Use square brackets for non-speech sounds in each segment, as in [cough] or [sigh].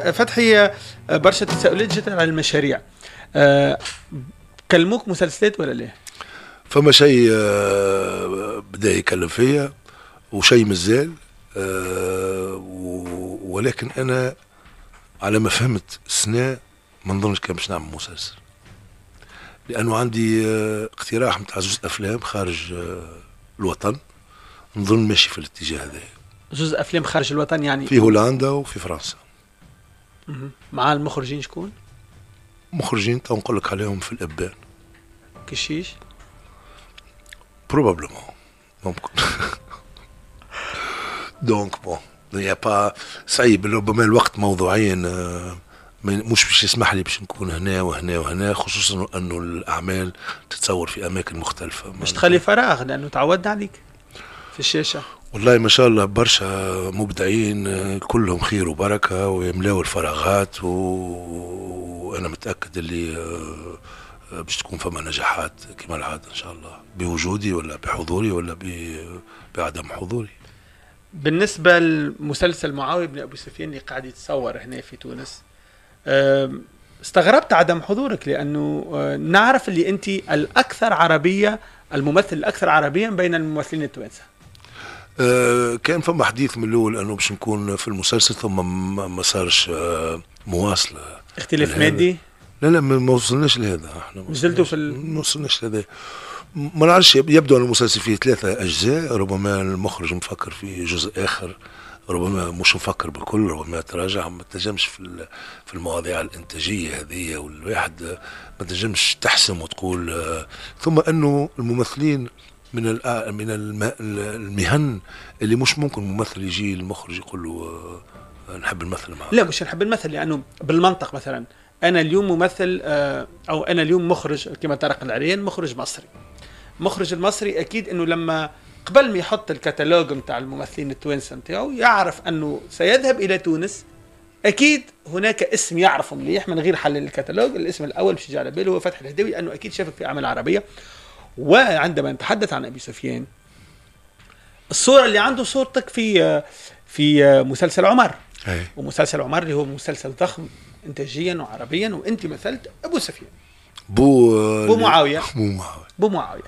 فتحي برشا تساؤلات جدا على المشاريع آه، كلموك مسلسلات ولا ليه؟ فما شيء آه، بدا يكلم فيا وشيء مازال آه، ولكن انا على ما فهمت السنه ما نظنش كان باش نعمل مسلسل لانه عندي اقتراح نتاع زوج افلام خارج الوطن نظن ماشي في الاتجاه هذا زوج افلام خارج الوطن يعني في هولندا وفي فرنسا مع المخرجين شكون؟ مخرجين تو نقول لك عليهم في الابان كشيش؟ بروبابلومون ممكن دونك بون يا با صعيب ربما الوقت موضوعيا آه، مش باش يسمح لي باش نكون هنا وهنا وهنا خصوصا انه الاعمال تتصور في اماكن مختلفه باش تخلي فراغ لانه تعودنا عليك في الشاشه والله ما شاء الله برشا مبدعين كلهم خير وبركة ويملاو الفراغات وأنا متأكد اللي آه، باش تكون فما نجاحات كما العادة إن شاء الله بوجودي ولا بحضوري ولا بعدم حضوري بالنسبة لمسلسل معاوية بن أبو سفيان اللي قاعد يتصور هنا في تونس آه، استغربت عدم حضورك لأنه آه، نعرف اللي أنت الأكثر عربية الممثل الأكثر عربيا بين الممثلين التوانسة آه، كان فما حديث من الاول انه باش نكون في المسلسل ثم ما صارش آه، مواصله اختلاف مادي؟ لا لا ما وصلناش لهذا احنا نزلتوا في ما وصلناش لهذا ما نعرفش يبدو ان المسلسل فيه ثلاثه اجزاء ربما المخرج مفكر في جزء اخر ربما مش مفكر بالكل ربما تراجع ما تنجمش في في المواضيع الانتاجيه هذه والواحد ما تنجمش تحسم وتقول آه، ثم انه الممثلين من آه، من المهن اللي مش ممكن ممثل يجي المخرج يقول له آه، نحب نمثل معك لا مش نحب المثل لانه بالمنطق مثلا انا اليوم ممثل آه، او انا اليوم مخرج كما طارق العريان مخرج مصري المخرج المصري اكيد انه لما قبل ما يحط الكتالوج نتاع الممثلين التوانسه نتاعو يعرف انه سيذهب الى تونس اكيد هناك اسم يعرفه مليح من غير حل الكتالوج الاسم الاول مش على باله هو فتح الهداوي لانه اكيد شافك في اعمال عربيه وعندما نتحدث عن ابي سفيان الصوره اللي عنده صورتك في في مسلسل عمر أي. ومسلسل عمر اللي هو مسلسل ضخم انتاجيا وعربيا وانت مثلت ابو سفيان بو بو معاويه [laughs] بو معاويه بو معاويه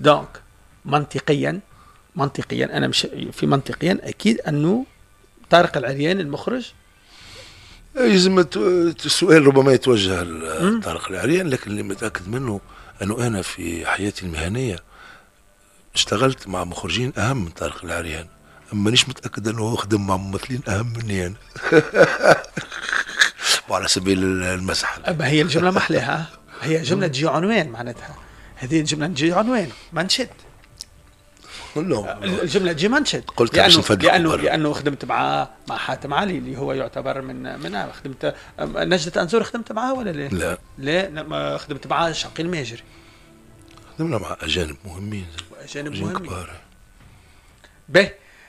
دونك منطقيا منطقيا انا مش في منطقيا اكيد انه طارق العريان المخرج يلزم السؤال ربما يتوجه لطارق العريان لكن اللي متاكد منه انه انا في حياتي المهنيه اشتغلت مع مخرجين اهم من طارق العريان اما مانيش متاكد انه خدم مع ممثلين اهم مني انا يعني. [laughs] وعلى سبيل المسح هي الجمله محلاها هي جمله تجي عنوان معناتها هذه الجمله تجي عنوان نشد كلهم الجمله جيمانشن قلت لأنه, لانه لانه خدمت مع مع حاتم علي اللي هو يعتبر من من خدمت نجدة انزور خدمت معها ولا ليه؟ لا لا نعم، خدمت مع شقي الماجري خدمنا مع اجانب مهمين اجانب مهمين كبار به